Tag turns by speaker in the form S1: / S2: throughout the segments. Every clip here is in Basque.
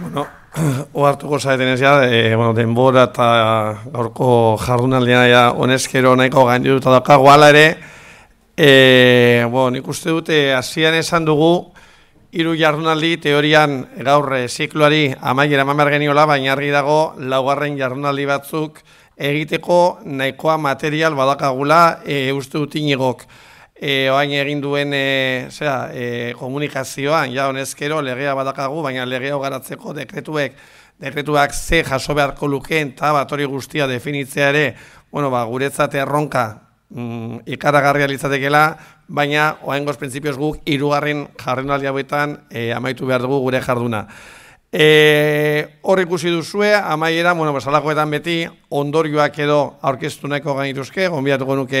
S1: Bueno, oartuko zaiten ez ja, e, bueno, denbora eta gaurko jardunaldia ja, honezkero nahiko gaindu dut adaka ere, e, bon, dute, hasian esan dugu, hiru jardunaldi teorian gaur e, zikloari amaiera mamar geniola, baina argi dago laugarren jardunaldi batzuk egiteko nahikoa material badakagula eh uste dut inigok e, oain egin duen e, zera, e, komunikazioan, ja honezkero legea badakagu, baina legea garatzeko dekretuek, dekretuak ze jaso beharko lukeen eta bat hori guztia definitzea ere, bueno, ba, guretzat erronka mm, ikaragarria litzatekela, baina oain goz guk irugarren jarren aldea e, amaitu behar dugu gure jarduna. E, hor ikusi duzue, amaiera, bueno, salakoetan beti, ondorioak edo aurkeztu nahiko gainituzke, gombiatuko nuke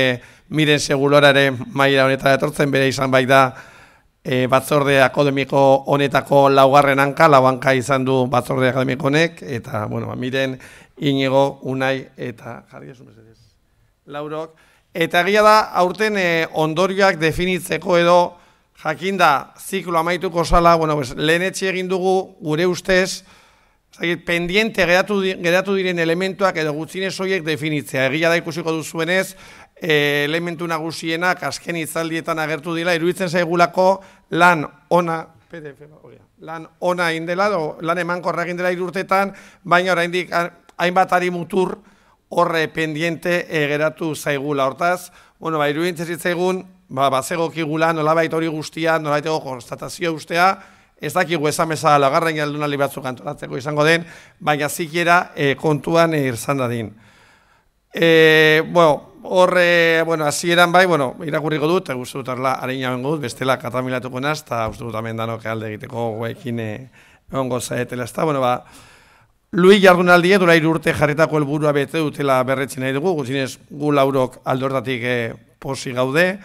S1: miren segulorare maiera honetara etortzen, bere izan bai da eh, batzorde akademiko honetako laugarren hanka, labanka izan du batzorde akademiko honek, eta, bueno, ba, miren inego unai eta jarri esu Laurok. Eta gila da, aurten eh, ondorioak definitzeko edo jakinda ziklo amaituko sala, bueno, bez, lehen etxe egin dugu gure ustez, zait, pendiente geratu, geratu diren elementuak edo gutzinez horiek definitzea. Egia da ikusiko duzuenez, e, elementu nagusienak azken itzaldietan agertu dira, iruditzen zaigulako lan ona, PDF, ba, lan ona indela, do, lan eman korra egin dela irurtetan, baina oraindik hainbat ari mutur horre pendiente eh, geratu zaigula. Hortaz, bueno, ba, iruditzen zaigun, ba, batzeko kigula, nola baita hori guztia, nola baita konstatazioa ez dakigu esan bezala lagarrain aldo batzuk antoratzeko izango den, baina zikiera eh, kontuan irzan dadin. E, bueno, Horre, bueno, hazi bai, bueno, irakurriko dut, eguz dut arla, bestela katamilatuko naz, eta uste dut amen dano alde egiteko guekin eh, egon goza Eta, bueno, ba, Luik jardun aldien, irurte jarretako helburua bete dutela berretzen nahi dugu, gutzinez, gu laurok aldortatik posi gaude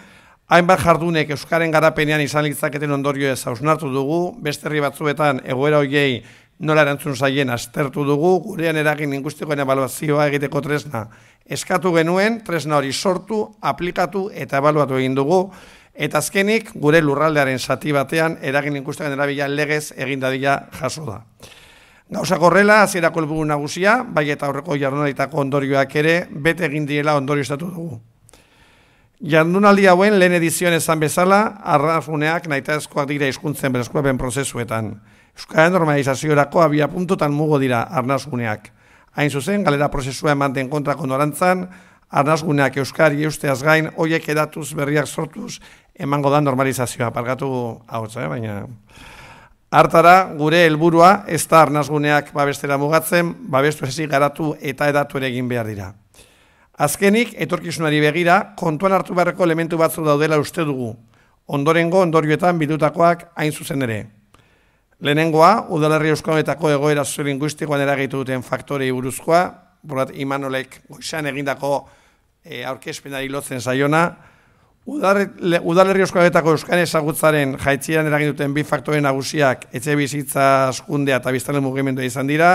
S1: hainbat jardunek euskaren garapenean izan litzaketen ondorio ez hausnartu dugu, beste herri batzuetan egoera hoiei nola erantzun zaien aztertu dugu, gurean eragin linguistikoen ebaluazioa egiteko tresna. Eskatu genuen, tresna hori sortu, aplikatu eta ebaluatu egin dugu, eta azkenik gure lurraldearen zati batean eragin linguistikoen erabila legez egindadila jaso da. Gauza korrela, azierako elbugu nagusia, bai eta horreko jarronaritako ondorioak ere, bete egin direla ondorio estatu dugu. Jardunaldi hauen lehen edizioen esan bezala, arrafuneak naita eskoak dira izkuntzen berezkoepen prozesuetan. Euskara normalizaziorako abia puntotan mugo dira arnazguneak. Hain zuzen, galera prozesua emanten kontrako norantzan, arnazguneak Euskari eusteaz gain, hoiek edatuz berriak sortuz, emango da normalizazioa. Pargatu, hau baina... Artara, gure helburua ez da arnazguneak babestera mugatzen, babestu esi garatu eta edatu ere egin behar dira. Azkenik, etorkizunari begira, kontuan hartu beharreko elementu batzu daudela uste dugu. Ondorengo ondorioetan bidutakoak hain zuzen ere. Lehenengoa, udalerri euskonetako egoera soziolinguistikoan eragitu duten faktorei buruzkoa, iman Imanolek goizan egindako e, aurkezpenari lotzen zaiona, Udalerri euskoagetako euskan ezagutzaren jaitziran eraginduten bi faktoren nagusiak etxe bizitza askundea eta biztanen mugimendua izan dira,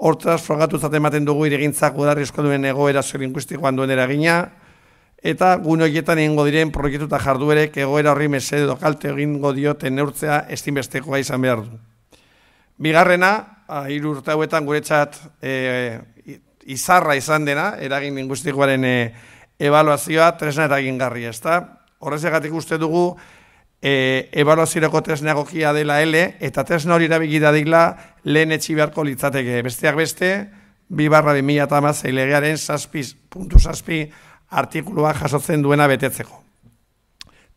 S1: Hortaz, frogatu ematen dugu iregintzak gudarri duen egoera zerinkustikoan duen eragina, eta gune horietan egingo diren proiektu eta egoera horri mesede dokalte egingo dioten neurtzea estinbestekoa izan behar du. Bigarrena, hiru urte hauetan guretzat e, izarra izan dena, eragin linguistikoaren e, evaluazioa, tresna eragin garri, ezta? Horrez egatik uste dugu, e, ebaluazioko tresnagokia dela ele, eta tresna hori erabili lehen etxi beharko litzateke. Besteak beste, bi barra bi mila eta legearen puntu saspi artikuluak jasotzen duena betetzeko.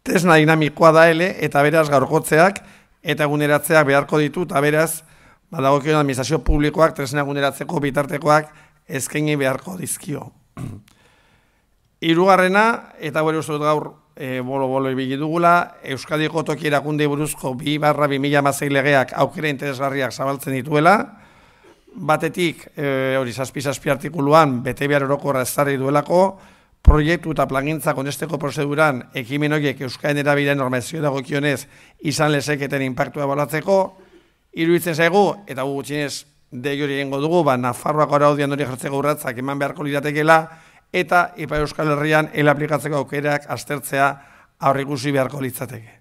S1: Tresna dinamikoa da ele, eta beraz gaurkotzeak eta guneratzeak beharko ditu eta beraz badagokioen administrazio publikoak tresna eguneratzeko bitartekoak eskaini beharko dizkio. Hirugarrena eta gure gaur e, bolo bolo ibili dugula, Euskadiko toki erakunde buruzko 2 barra mila legeak aukera interesgarriak zabaltzen dituela, batetik, e, hori zazpi zazpi artikuluan, bete behar orokorra ezarri duelako, proiektu eta plangintza konesteko prozeduran ekimen horiek Euskaren erabidea normazio dago kionez izan lezeketen impactua balatzeko, iruditzen zaigu, eta gutxinez, de hori dugu, ba, Nafarroako araudian hori jartzeko urratzak eman beharko liratekela, eta Ipa Euskal Herrian hel aplikatzeko aukerak aztertzea aurrikusi beharko litzateke.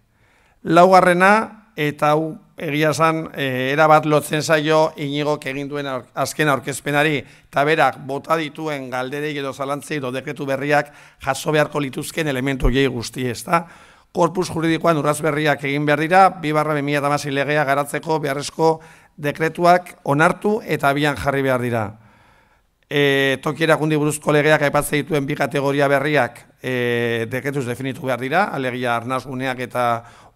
S1: Laugarrena, eta hau egia e, erabat lotzen zaio inigo egin duen azken aurkezpenari, eta berak bota dituen galderei edo zalantzei edo dekretu berriak jaso beharko lituzken elementu gehi guzti ez da. Korpus juridikoan urraz berriak egin behar dira, bi barra bemila legea garatzeko beharrezko dekretuak onartu eta abian jarri behar dira e, tokiera gundi buruzko legeak aipatzen dituen bi kategoria berriak e, dekretuz definitu behar dira, alegia guneak eta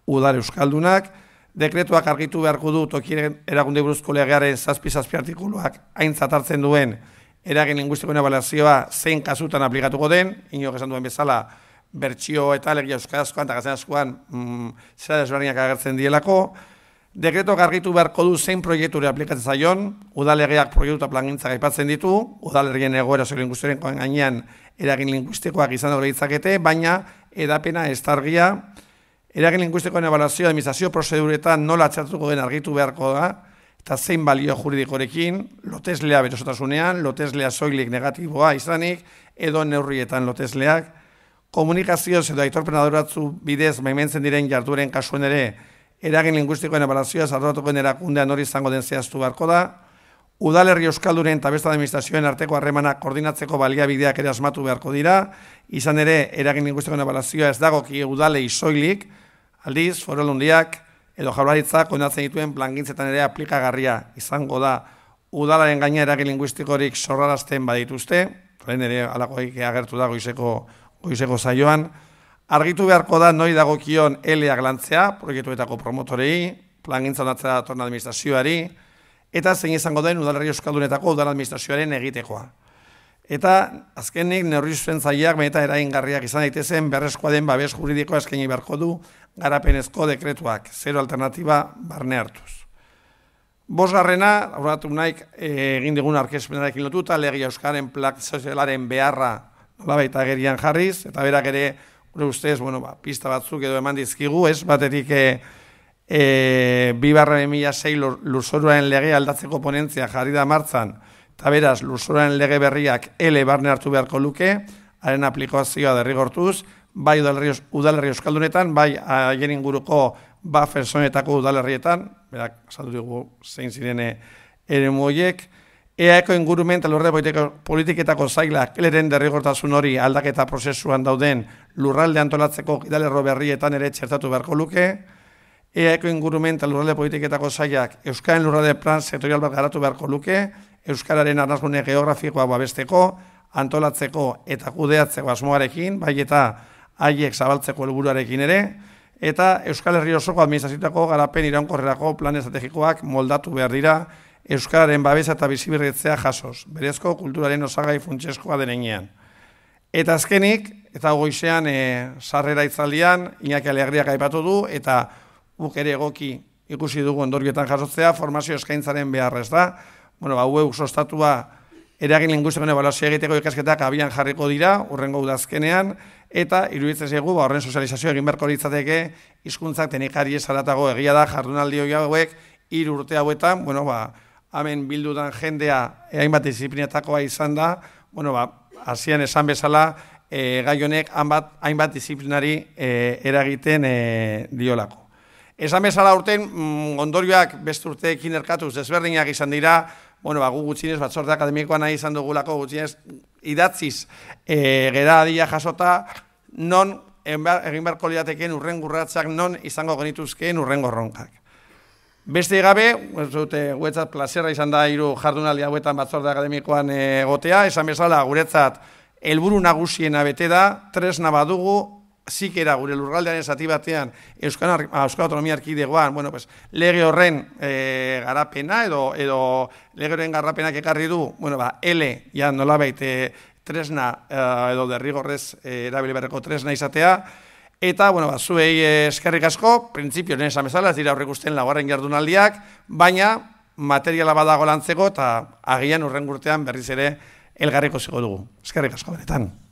S1: udar euskaldunak, dekretuak argitu beharko du tokiren eragunde buruzko legearen zazpi zazpi artikuluak hain zatartzen duen eragin linguistikoen abalazioa zein kasutan aplikatuko den, inok duen bezala, bertsio eta alegia euskarazkoan eta gazen askoan mm, zera desberdinak agertzen dielako, Dekreto argitu beharko du zein proiekture aplikatzen zaion, udalegeak proiektu plangintza gaipatzen ditu, udalerien egoera zer linguistaren gainean eragin lingustikoak izan dago hitzakete baina edapena ez targia, eragin lingustikoen evaluazioa administrazio prozeduretan nola txartuko den argitu beharko da, eta zein balio juridikorekin, loteslea berosotasunean, loteslea soilik negatiboa izanik, edo neurrietan lotesleak, komunikazio edo aitorpen adoratzu bidez maimentzen diren jarduren kasuen ere, eragin linguistikoen ebalazioa zarratuko erakundean hori izango den zehaztu beharko da, Udalerri Euskalduren eta besta administrazioen arteko harremana koordinatzeko baliabideak ere asmatu beharko dira, izan ere eragin linguistikoen ebalazioa ez dagoki udale isoilik, aldiz, forolundiak, edo jaurlaritzak onatzen dituen plangintzetan ere aplikagarria izango da udalaren gaina eragin linguistikorik zorrarazten badituzte, horren ere alako egitea agertu da goizeko, goizeko zaioan, Argitu beharko da noi dagokion eleak lantzea, proiektuetako promotorei, plan gintzonatzea datorna administrazioari, eta zein izango den udalerri euskaldunetako udal administrazioaren egitekoa. Eta azkenik neurri zuen zaiak eta erain garriak izan daitezen berrezkoa den babes juridiko azkeni beharko du garapenezko dekretuak, zero alternatiba barne hartuz. Bos garrena, aurratu naik eh, egin digun arkezpenarekin lotuta, legia euskaren plak sozialaren beharra nolabaita gerian jarriz, eta berak ere gure ustez, bueno, ba, pista batzuk edo eman dizkigu, ez, baterik e, eh, e, eh, bi barra emila zei lurzoruaren lege aldatzeko ponentzia jarri da martzan, eta beraz, lurzoruaren lege berriak ele barne hartu beharko luke, haren aplikoazioa derrigortuz, bai udalerri, udalerri euskaldunetan, bai aien inguruko bafersonetako udalerrietan, berak, saldu dugu, zein zirene eh, ere muoiek, Eako ingurumen eta lurre politiketako zailak leren derrigortasun hori aldaketa prozesuan dauden lurralde antolatzeko gidalerro berrietan ere txertatu beharko luke. Eako ingurumen eta lurralde politiketako zailak Euskaren lurralde plan sektorial bat garatu beharko luke, Euskararen arnazgune geografikoa babesteko, antolatzeko eta kudeatzeko asmoarekin, bai eta haiek zabaltzeko helburuarekin ere, eta Euskal Herri osoko administrazioetako garapen iraunkorrerako plan estrategikoak moldatu behar dira, Euskararen babesa eta bizibirretzea jasoz, berezko kulturaren osagai funtsezkoa denean. Eta azkenik, eta goizean, e, sarrera itzaldian, inakia alegriak aipatu du, eta bukere egoki ikusi dugu ondorioetan jasotzea, formazio eskaintzaren beharrez da. Bueno, ba, ue, uksostatua, eragin lingustekone balazio egiteko ikasketak abian jarriko dira, urrengo udazkenean, eta iruditzez egu, ba, horren sozializazio egin berko ditzateke, izkuntzak tenikari esaratago egia da, jardunaldi hori hauek, irurte hauetan, bueno, ba, hamen bildudan jendea hainbat disiplinatakoa izan da, bueno, ba, azian esan bezala, e, gai honek hainbat, hainbat disiplinari e, eragiten e, diolako. Esan bezala urten, mm, ondorioak beste urteekin erkatuz desberdinak izan dira, bueno, ba, gu gutxinez, batzorte akademikoan nahi izan dugulako gutxinez, idatziz e, gera adia jasota, non egin beharko liateken urren non izango genituzkeen urren gorronkak. Beste gabe, zute, eh, guretzat plazera izan da hiru jardunaldi hauetan batzorde akademikoan eh, egotea, esan bezala guretzat helburu nagusiena bete da, tresna badugu, zikera gure lurraldean esati batean Euskal, ah, Euskal Autonomia Arkidegoan, bueno, pues, lege horren eh, garapena edo, edo lege horren garapenak ekarri du, bueno, ba, L, ja nola baite, tresna edo derrigorrez erabili berreko tresna izatea, Eta, bueno, ba, zuei eh, eskerrik asko, prinsipio nesan bezala, ez horrek usten lagarren jardunaldiak, baina materiala badago lantzeko eta agian urren berriz ere elgarriko zego dugu. Eskerrik asko, benetan.